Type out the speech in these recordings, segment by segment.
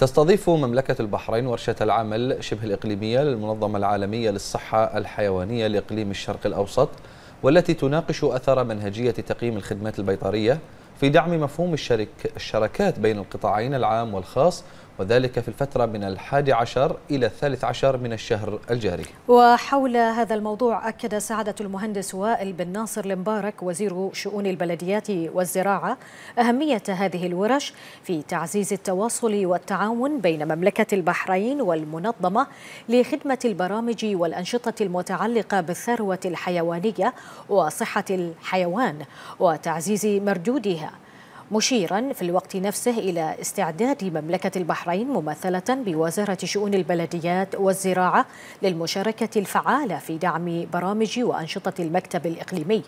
تستضيف مملكة البحرين ورشة العمل شبه الإقليمية للمنظمة العالمية للصحة الحيوانية لإقليم الشرق الأوسط والتي تناقش أثر منهجية تقييم الخدمات البيطرية في دعم مفهوم الشرك الشراكات بين القطاعين العام والخاص وذلك في الفترة من الحادي عشر إلى الثالث عشر من الشهر الجاري وحول هذا الموضوع أكد سعادة المهندس وائل بن ناصر المبارك وزير شؤون البلديات والزراعة أهمية هذه الورش في تعزيز التواصل والتعاون بين مملكة البحرين والمنظمة لخدمة البرامج والأنشطة المتعلقة بالثروة الحيوانية وصحة الحيوان وتعزيز مردودها مشيرا في الوقت نفسه إلى استعداد مملكة البحرين ممثلة بوزارة شؤون البلديات والزراعة للمشاركة الفعالة في دعم برامج وأنشطة المكتب الإقليمي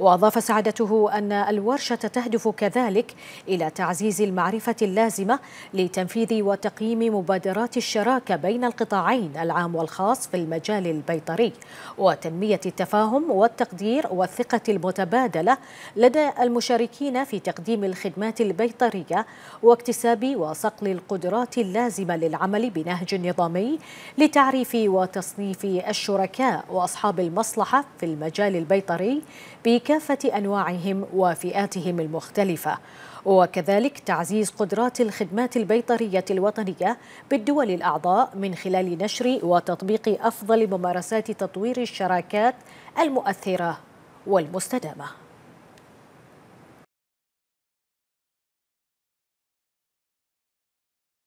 وأضاف سعادته أن الورشة تهدف كذلك إلى تعزيز المعرفة اللازمة لتنفيذ وتقييم مبادرات الشراكة بين القطاعين العام والخاص في المجال البيطري وتنمية التفاهم والتقدير والثقة المتبادلة لدى المشاركين في تقديم الخدمات البيطرية واكتساب وصقل القدرات اللازمة للعمل بنهج نظامي لتعريف وتصنيف الشركاء وأصحاب المصلحة في المجال البيطري بك بكافة أنواعهم وفئاتهم المختلفة وكذلك تعزيز قدرات الخدمات البيطرية الوطنية بالدول الأعضاء من خلال نشر وتطبيق أفضل ممارسات تطوير الشراكات المؤثرة والمستدامة